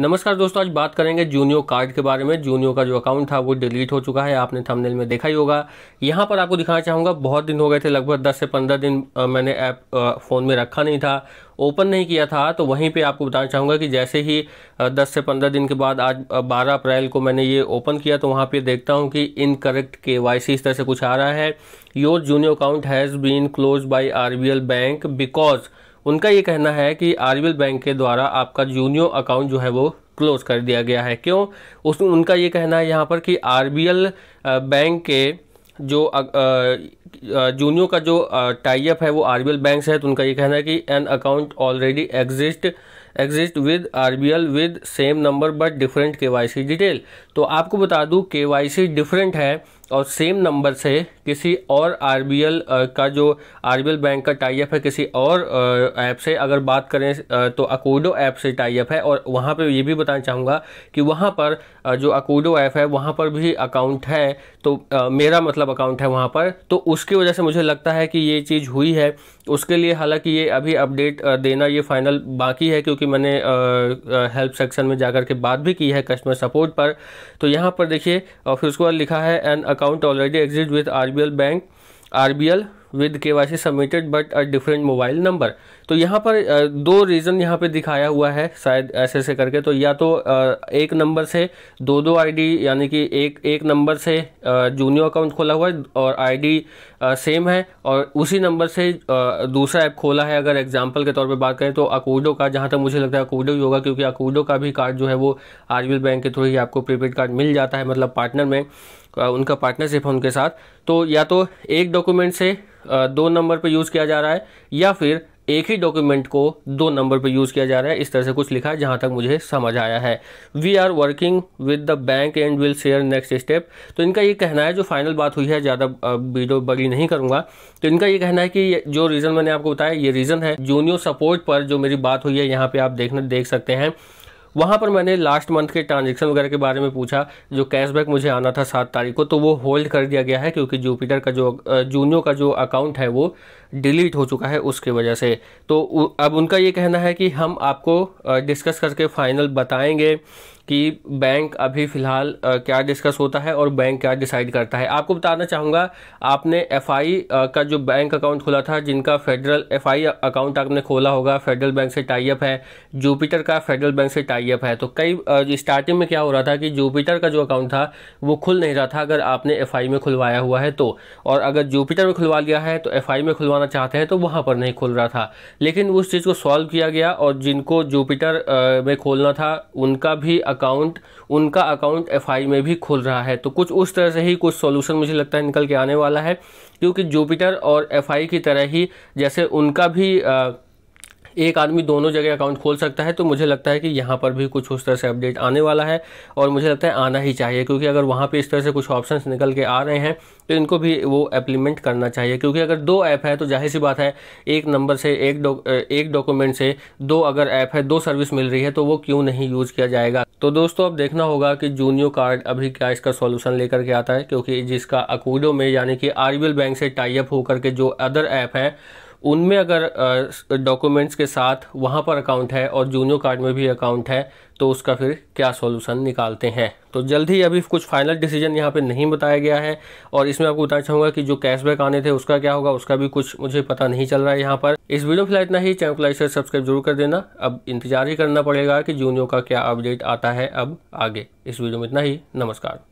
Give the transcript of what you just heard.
नमस्कार दोस्तों आज बात करेंगे जूनियो कार्ड के बारे में जूनियो का जो अकाउंट था वो डिलीट हो चुका है आपने थंबनेल में देखा ही होगा यहाँ पर आपको दिखाना चाहूँगा बहुत दिन हो गए थे लगभग 10 से 15 दिन आ, मैंने ऐप फ़ोन में रखा नहीं था ओपन नहीं किया था तो वहीं पे आपको बताना चाहूँगा कि जैसे ही 10 से 15 दिन के बाद आज 12 अप्रैल को मैंने ये ओपन किया तो वहाँ पे देखता हूँ कि इनकरेक्ट के वाई इस तरह से कुछ आ रहा है योर जूनियो account has been close by our bank because उनका ये कहना है कि आरबीएल बैंक के द्वारा आपका जूनियो अकाउंट जो है वो क्लोज कर दिया गया है क्यों उस उनका ये कहना है यहाँ पर कि आरबीएल बैंक के जो जूनियो का जो टाइप है वो आरबीएल बैंक से है तो उनका ये कहना है कि an account already exist exist with R B L with same number but different K Y C detail तो आपको बता दूँ के वाई सी डिफरेंट है और सेम नंबर से किसी और आर का जो आर बैंक का टाइप है किसी और ऐप से अगर बात करें तो अकोडो ऐप से टाइप है और वहाँ पे ये भी बताना चाहूँगा कि वहाँ पर जो अकोडो ऐप है वहाँ पर भी अकाउंट है तो मेरा मतलब अकाउंट है वहाँ पर तो उसकी वजह से मुझे लगता है कि ये चीज़ हुई है उसके लिए हालांकि ये अभी अपडेट देना ये फाइनल बाकी है क्योंकि मैंने हेल्प सेक्शन में जाकर के बात भी की है कस्टमर सपोर्ट पर तो यहाँ पर देखिए और फिर उसके बाद लिखा है an account already R B L bank R B L with K Y C submitted but a different mobile number तो यहाँ पर दो रीज़न यहाँ पे दिखाया हुआ है शायद ऐसे ऐसे करके तो या तो एक नंबर से दो दो आईडी यानी कि एक एक नंबर से जूनियर अकाउंट खोला हुआ है और आईडी सेम है और उसी नंबर से दूसरा ऐप खोला है अगर एग्जाम्पल के तौर पर बात करें तो अकूडो का जहाँ तक मुझे लगता है अकूडो ही होगा क्योंकि अकूडो का भी कार्ड जो है वो आर बैंक के थ्रू ही आपको प्रीपेड कार्ड मिल जाता है मतलब पार्टनर में उनका पार्टनरशिप है उनके साथ तो या तो एक डॉक्यूमेंट से दो नंबर पर यूज़ किया जा रहा है या फिर एक ही डॉक्यूमेंट को दो नंबर पर यूज़ किया जा रहा है इस तरह से कुछ लिखा है जहाँ तक मुझे समझ आया है we are working with the bank and will share next step तो इनका ये कहना है जो फाइनल बात हुई है ज़्यादा वीडियो बड़ी नहीं करूँगा तो इनका ये कहना है कि जो रीज़न मैंने आपको बताया ये रीज़न है जूनियर सपोर्ट पर जो मेरी बात हुई है यहाँ पर आप देखना देख सकते हैं वहाँ पर मैंने लास्ट मंथ के ट्रांजेक्शन वगैरह के बारे में पूछा जो कैशबैक मुझे आना था सात तारीख को तो वो होल्ड कर दिया गया है क्योंकि जुपिटर का जो जूनियो का जो अकाउंट है वो डिलीट हो चुका है उसकी वजह से तो अब उनका ये कहना है कि हम आपको डिस्कस करके फाइनल बताएंगे कि बैंक अभी फ़िलहाल क्या डिस्कस होता है और बैंक क्या डिसाइड करता है आपको बताना चाहूँगा आपने एफआई का जो बैंक अकाउंट खोला था जिनका फेडरल एफआई अकाउंट आपने खोला होगा फेडरल बैंक से टाइप है जुपिटर का फेडरल बैंक से टाइप है तो कई स्टार्टिंग में क्या हो रहा था कि जुपिटर का जो अकाउंट था वो खुल नहीं रहा था अगर आपने एफ में खुलवाया हुआ है तो और अगर जुपिटर में खुलवा लिया है तो एफ में खुलवाना चाहते हैं तो वहाँ पर नहीं खुल रहा था लेकिन उस चीज़ को सॉल्व किया गया और जिनको जुपिटर में खोलना था उनका भी अकाउंट उनका अकाउंट एफ में भी खुल रहा है तो कुछ उस तरह से ही कुछ सॉल्यूशन मुझे लगता है निकल के आने वाला है क्योंकि जुपिटर और एफ की तरह ही जैसे उनका भी आ, एक आदमी दोनों जगह अकाउंट खोल सकता है तो मुझे लगता है कि यहाँ पर भी कुछ उस तरह से अपडेट आने वाला है और मुझे लगता है आना ही चाहिए क्योंकि अगर वहाँ पर इस तरह से कुछ ऑप्शन निकल के आ रहे हैं तो इनको भी वो एप्लीमेंट करना चाहिए क्योंकि अगर दो ऐप है तो जाहिर सी बात है एक नंबर से एक एक डॉक्यूमेंट से दो अगर ऐप है दो सर्विस मिल रही है तो वो क्यों नहीं यूज़ किया जाएगा तो दोस्तों अब देखना होगा कि जूनियो कार्ड अभी क्या इसका सॉल्यूशन लेकर के आता है क्योंकि जिसका अकूडो में यानी कि आरबीएल बैंक से टाइप होकर के जो अदर ऐप है उनमें अगर डॉक्यूमेंट्स के साथ वहाँ पर अकाउंट है और जूनियो कार्ड में भी अकाउंट है तो उसका फिर क्या सॉल्यूशन निकालते हैं तो जल्द ही अभी कुछ फाइनल डिसीजन यहाँ पे नहीं बताया गया है और इसमें आपको बताना चाहूँगा कि जो कैशबैक आने थे उसका क्या होगा उसका भी कुछ मुझे पता नहीं चल रहा है यहाँ पर इस वीडियो फिलहाल इतना ही चैनल लाइक शेयर सब्सक्राइब जरूर कर देना अब इंतजार ही करना पड़ेगा कि जूनियो का क्या अपडेट आता है अब आगे इस वीडियो में इतना ही नमस्कार